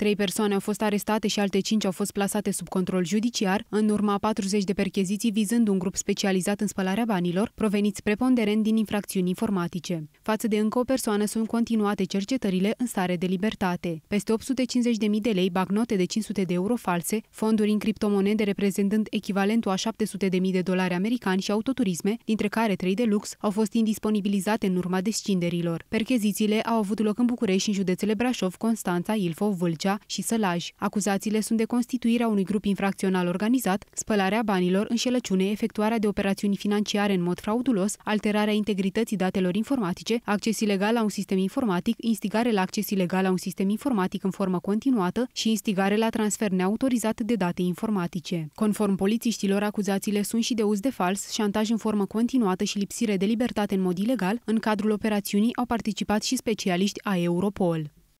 Trei persoane au fost arestate și alte cinci au fost plasate sub control judiciar în urma 40 de percheziții vizând un grup specializat în spălarea banilor, proveniți preponderent din infracțiuni informatice. Față de încă o persoană sunt continuate cercetările în stare de libertate. Peste 850.000 de lei, bagnote de 500 de euro false, fonduri în criptomonede reprezentând echivalentul a 700.000 de dolari americani și autoturisme, dintre care trei de lux, au fost indisponibilizate în urma descinderilor. Perchezițiile au avut loc în București și în județele Brașov, Constanța, Ilfov, Vâlcea, Dobrogea și Sălaj. Acuzațiile sunt de constituirea unui grup infracțional organizat, spălarea banilor, înșelăciune, efectuarea de operațiuni financiare în mod fraudulos, alterarea integrității datelor informatice, acces ilegal la un sistem informatic, instigare la acces ilegal la un sistem informatic în formă continuată și instigare la transfer neautorizat de date informatice. Conform polițiștilor, acuzațiile sunt și de uz de fals, șantaj în formă continuată și lipsire de libertate în mod ilegal, în cadrul operațiunii au participat și specialiști a Europol.